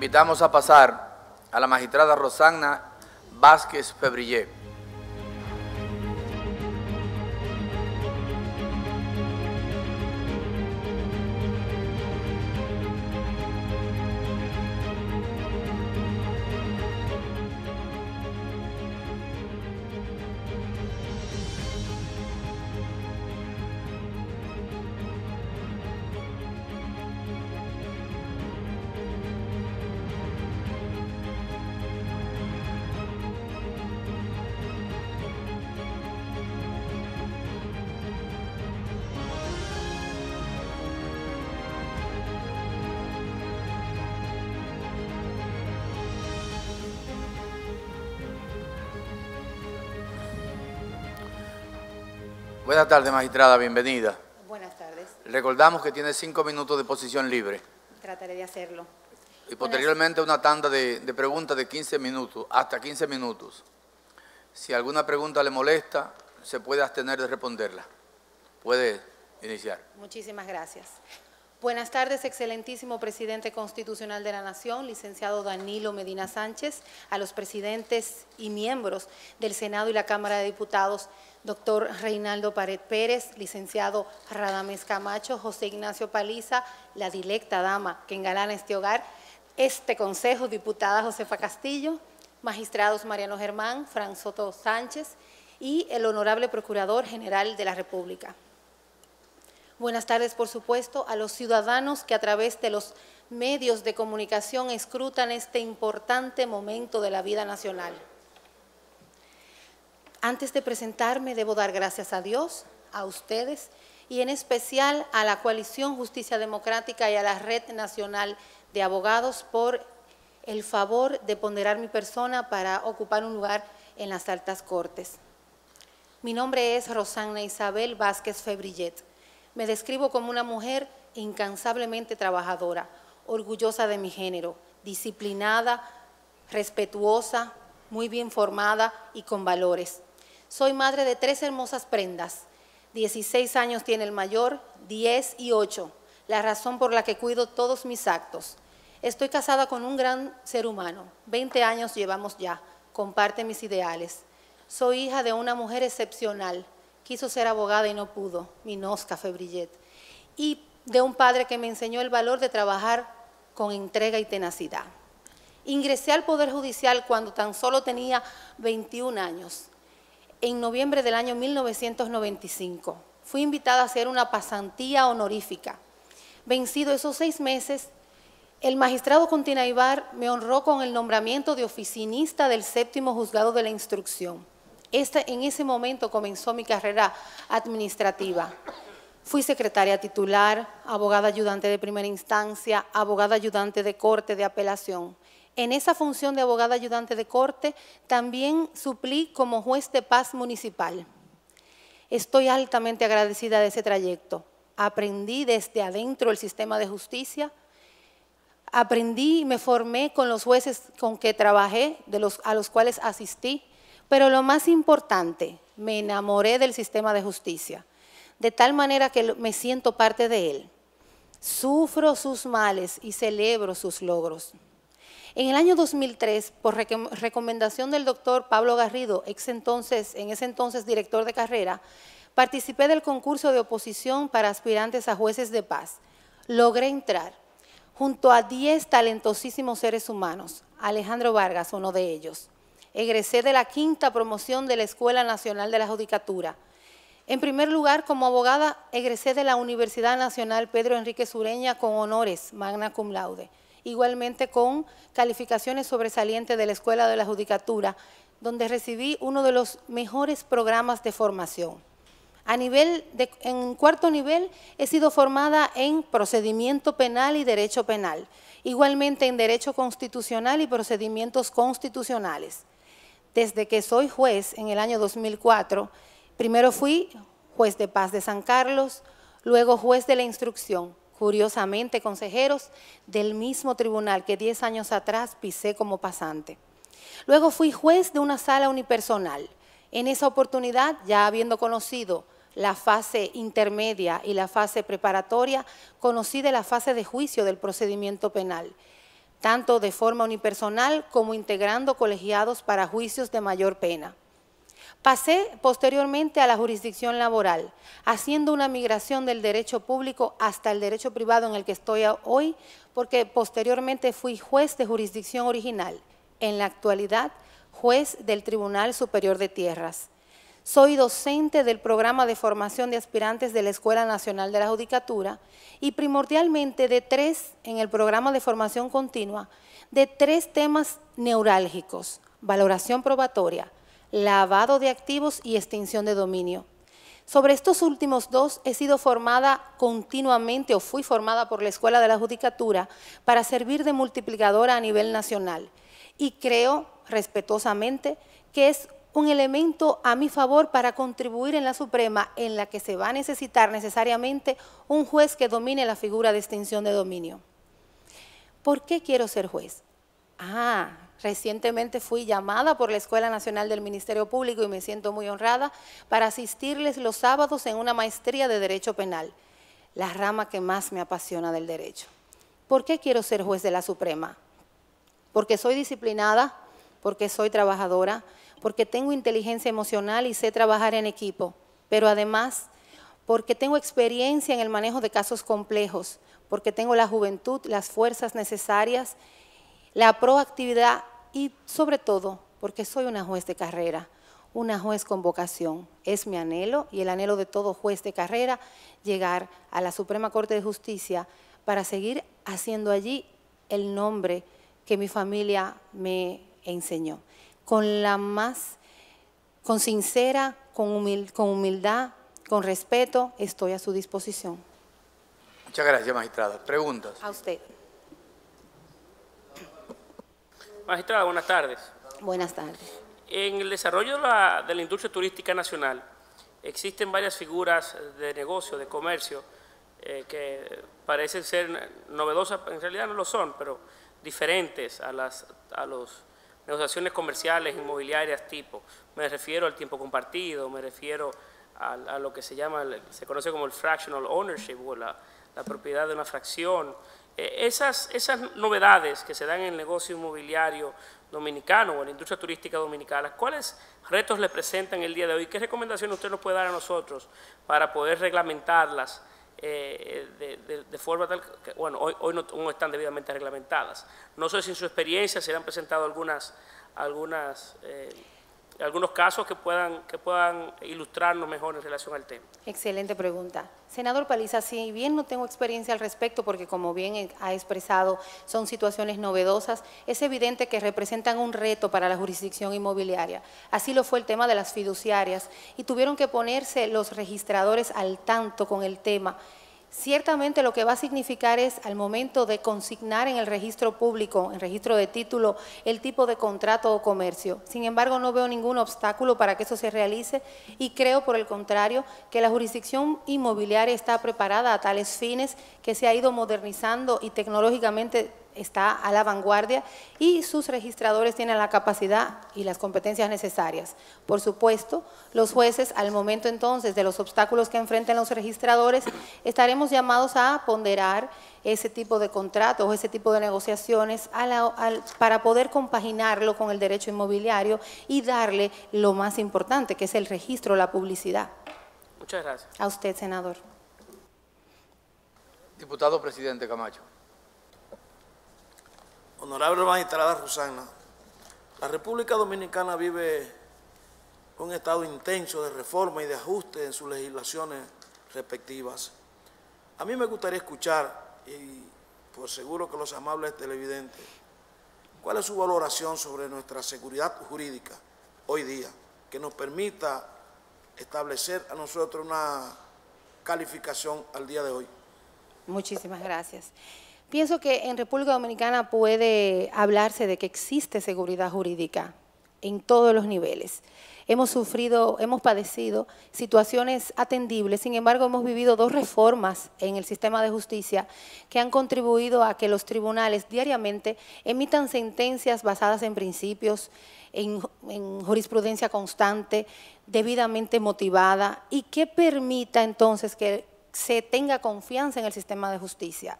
invitamos a pasar a la magistrada Rosana Vázquez Febrillé. Buenas tardes, magistrada, bienvenida. Buenas tardes. Recordamos que tiene cinco minutos de posición libre. Trataré de hacerlo. Y posteriormente una tanda de, preguntas de 15 minutos, hasta 15 minutos. Si alguna pregunta le molesta, se puede abstener de responderla. Puede iniciar. Muchísimas gracias. Buenas tardes, excelentísimo presidente constitucional de la Nación, licenciado Danilo Medina Sánchez, a los presidentes y miembros del Senado y la Cámara de Diputados, doctor Reinaldo Pared Pérez, licenciado Radames Camacho, José Ignacio Paliza, la directa dama que engalana este hogar, este consejo, diputada Josefa Castillo, magistrados Mariano Germán, Fran Soto Sánchez y el honorable Procurador General de la República. Buenas tardes, por supuesto, a los ciudadanos que a través de los medios de comunicación escrutan este importante momento de la vida nacional. Antes de presentarme, debo dar gracias a Dios, a ustedes y en especial a la coalición Justicia Democrática y a la Red Nacional de Abogados por el favor de ponderar mi persona para ocupar un lugar en las altas cortes. Mi nombre es Rosana Isabel Vázquez Febrillet. Me describo como una mujer incansablemente trabajadora, orgullosa de mi género, disciplinada, respetuosa, muy bien formada y con valores. Soy madre de tres hermosas prendas. 16 años tiene el mayor, 10 y 8, la razón por la que cuido todos mis actos. Estoy casada con un gran ser humano, 20 años llevamos ya, comparte mis ideales. Soy hija de una mujer excepcional, quiso ser abogada y no pudo, Minosca Febrillet. Y de un padre que me enseñó el valor de trabajar con entrega y tenacidad. Ingresé al Poder Judicial cuando tan solo tenía 21 años, en noviembre del año 1995. Fui invitada a hacer una pasantía honorífica. Vencido esos seis meses, el magistrado Continaibar me honró con el nombramiento de oficinista del séptimo juzgado de la instrucción en ese momento comenzó mi carrera administrativa. Fui secretaria titular, abogada ayudante de primera instancia, abogada ayudante de corte de apelación. En esa función de abogada ayudante de corte también suplí como juez de paz municipal. Estoy altamente agradecida de ese trayecto. Aprendí desde adentro el sistema de justicia, aprendí y me formé con los jueces con que trabajé, a los cuales asistí, pero lo más importante, me enamoré del sistema de justicia, de tal manera que me siento parte de él. Sufro sus males y celebro sus logros. En el año 2003, por recomendación del doctor Pablo Garrido, ex entonces, en ese entonces director de carrera, participé del concurso de oposición para aspirantes a jueces de paz. Logré entrar junto a 10 talentosísimos seres humanos. Alejandro Vargas, uno de ellos egresé de la quinta promoción de la Escuela Nacional de la Judicatura. En primer lugar, como abogada, egresé de la Universidad Nacional Pedro Enrique Sureña con honores, magna cum laude. Igualmente con calificaciones sobresalientes de la Escuela de la Judicatura, donde recibí uno de los mejores programas de formación. nivel en cuarto nivel he sido formada en procedimiento penal y derecho penal, igualmente en derecho constitucional y procedimientos constitucionales desde que soy juez en el año 2004, primero fui juez de paz de San Carlos, luego juez de la instrucción, curiosamente consejeros del mismo tribunal que 10 años atrás pisé como pasante. Luego fui juez de una sala unipersonal. En esa oportunidad, ya habiendo conocido la fase intermedia y la fase preparatoria, conocí de la fase de juicio del procedimiento penal tanto de forma unipersonal como integrando colegiados para juicios de mayor pena. Pasé posteriormente a la jurisdicción laboral, haciendo una migración del derecho público hasta el derecho privado en el que estoy hoy, porque posteriormente fui juez de jurisdicción original, en la actualidad juez del Tribunal Superior de Tierras. Soy docente del programa de formación de aspirantes de la Escuela Nacional de la Judicatura y primordialmente de tres, en el programa de formación continua, de tres temas neurálgicos, valoración probatoria, lavado de activos y extinción de dominio. Sobre estos últimos dos he sido formada continuamente o fui formada por la Escuela de la Judicatura para servir de multiplicadora a nivel nacional y creo respetuosamente que es un elemento a mi favor para contribuir en la Suprema, en la que se va a necesitar necesariamente un juez que domine la figura de extinción de dominio. ¿Por qué quiero ser juez? Ah, Recientemente fui llamada por la Escuela Nacional del Ministerio Público y me siento muy honrada para asistirles los sábados en una maestría de Derecho Penal, la rama que más me apasiona del derecho. ¿Por qué quiero ser juez de la Suprema? Porque soy disciplinada, porque soy trabajadora, porque tengo inteligencia emocional y sé trabajar en equipo, pero además porque tengo experiencia en el manejo de casos complejos, porque tengo la juventud, las fuerzas necesarias, la proactividad y sobre todo porque soy una juez de carrera, una juez con vocación. Es mi anhelo y el anhelo de todo juez de carrera llegar a la Suprema Corte de Justicia para seguir haciendo allí el nombre que mi familia me enseñó con la más, con sincera, con, humil, con humildad, con respeto, estoy a su disposición. Muchas gracias, magistrada. Preguntas. A usted. Magistrada, buenas tardes. Buenas tardes. En el desarrollo de la, industria turística nacional, existen varias figuras de negocio, de comercio, eh, que parecen ser novedosas, en realidad no lo son, pero diferentes a, las, a los negociaciones comerciales, inmobiliarias, tipo. Me refiero al tiempo compartido, me refiero a, lo que se llama, se conoce como el fractional ownership o la, propiedad de una fracción. E, esas, esas novedades que se dan en el negocio inmobiliario dominicano o en la industria turística dominicana, ¿cuáles retos le presentan el día de hoy? ¿Qué recomendaciones usted nos puede dar a nosotros para poder reglamentarlas? Eh, de, forma tal que, bueno, hoy, no, están debidamente reglamentadas. No sé si en su experiencia se le han presentado algunas... algunas eh, algunos casos que puedan, que puedan ilustrarnos mejor en relación al tema. Excelente pregunta. Senador Paliza, si bien no tengo experiencia al respecto, porque como bien ha expresado, son situaciones novedosas, es evidente que representan un reto para la jurisdicción inmobiliaria. Así lo fue el tema de las fiduciarias y tuvieron que ponerse los registradores al tanto con el tema. Ciertamente lo que va a significar es al momento de consignar en el registro público, en registro de título, el tipo de contrato o comercio. Sin embargo, no veo ningún obstáculo para que eso se realice y creo, por el contrario, que la jurisdicción inmobiliaria está preparada a tales fines, que se ha ido modernizando y tecnológicamente está a la vanguardia y sus registradores tienen la capacidad y las competencias necesarias. Por supuesto, los jueces, al momento entonces de los obstáculos que enfrenten los registradores, estaremos llamados a ponderar ese tipo de contratos ese tipo de negociaciones para poder compaginarlo con el derecho inmobiliario y darle lo más importante, que es el registro, la publicidad. Muchas gracias. A usted, senador. Diputado Presidente Camacho. Honorable magistrada Rosana, la República Dominicana vive un estado intenso de reforma y de ajuste en sus legislaciones respectivas. A mí me gustaría escuchar, y por seguro que los amables televidentes, cuál es su valoración sobre nuestra seguridad jurídica hoy día, que nos permita establecer a nosotros una calificación al día de hoy. Muchísimas gracias. Pienso que en República Dominicana puede hablarse de que existe seguridad jurídica en todos los niveles. Hemos sufrido, hemos padecido situaciones atendibles, sin embargo hemos vivido dos reformas en el sistema de justicia que han contribuido a que los tribunales diariamente emitan sentencias basadas en principios, en, jurisprudencia constante, debidamente motivada y que permita entonces que se tenga confianza en el sistema de justicia.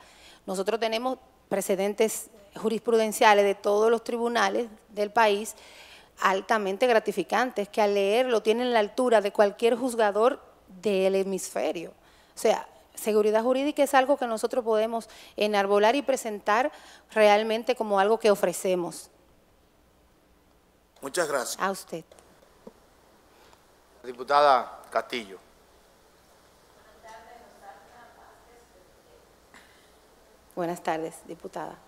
Nosotros tenemos precedentes jurisprudenciales de todos los tribunales del país altamente gratificantes, que al leerlo tienen la altura de cualquier juzgador del hemisferio. O sea, seguridad jurídica es algo que nosotros podemos enarbolar y presentar realmente como algo que ofrecemos. Muchas gracias. A usted. Diputada Castillo. Buenas tardes, diputada.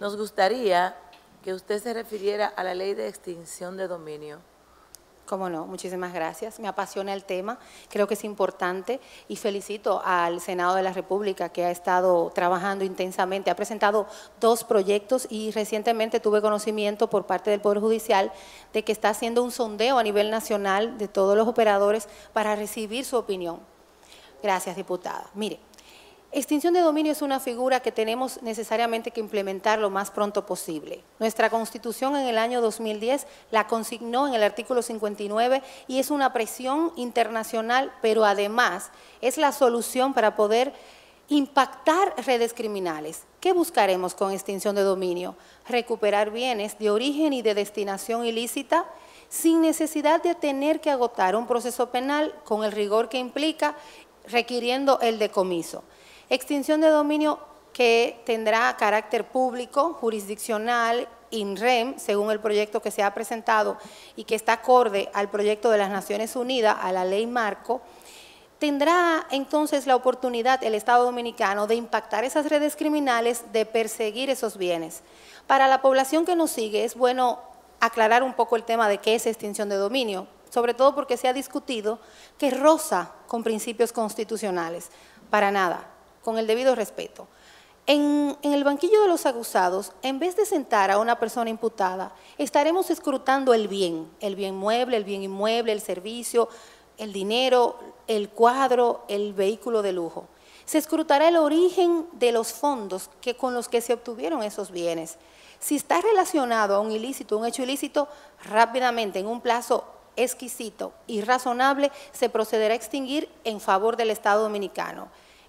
Nos gustaría que usted se refiriera a la ley de extinción de dominio. Cómo no, muchísimas gracias. Me apasiona el tema, creo que es importante y felicito al Senado de la República que ha estado trabajando intensamente. Ha presentado dos proyectos y recientemente tuve conocimiento por parte del Poder Judicial de que está haciendo un sondeo a nivel nacional de todos los operadores para recibir su opinión Gracias, diputada. Mire, extinción de dominio es una figura que tenemos necesariamente que implementar lo más pronto posible. Nuestra Constitución en el año 2010 la consignó en el artículo 59 y es una presión internacional, pero además es la solución para poder impactar redes criminales. ¿Qué buscaremos con extinción de dominio? Recuperar bienes de origen y de destinación ilícita sin necesidad de tener que agotar un proceso penal con el rigor que implica requiriendo el decomiso. Extinción de dominio que tendrá carácter público, jurisdiccional, rem, según el proyecto que se ha presentado y que está acorde al proyecto de las Naciones Unidas, a la ley marco, tendrá entonces la oportunidad el Estado Dominicano de impactar esas redes criminales, de perseguir esos bienes. Para la población que nos sigue es bueno aclarar un poco el tema de qué es extinción de dominio sobre todo porque se ha discutido que roza con principios constitucionales, para nada, con el debido respeto. En, el banquillo de los acusados, en vez de sentar a una persona imputada, estaremos escrutando el bien, el bien mueble, el bien inmueble, el servicio, el dinero, el cuadro, el vehículo de lujo. Se escrutará el origen de los fondos que, con los que se obtuvieron esos bienes. Si está relacionado a un ilícito, un hecho ilícito, rápidamente, en un plazo exquisito y razonable, se procederá a extinguir en favor del Estado Dominicano.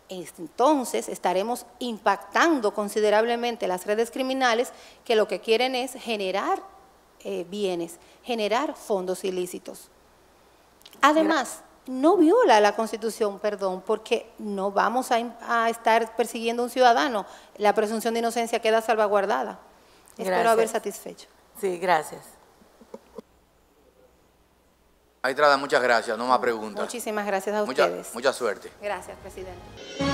Entonces estaremos impactando considerablemente las redes criminales que lo que quieren es generar eh, bienes, generar fondos ilícitos. Además, no viola la Constitución, perdón, porque no vamos a, estar persiguiendo a un ciudadano. La presunción de inocencia queda salvaguardada. Espero haber satisfecho. Sí, gracias. Aitrada, muchas gracias, no más mm, preguntas. Muchísimas gracias a ustedes. Mucha, mucha suerte. Gracias, presidente.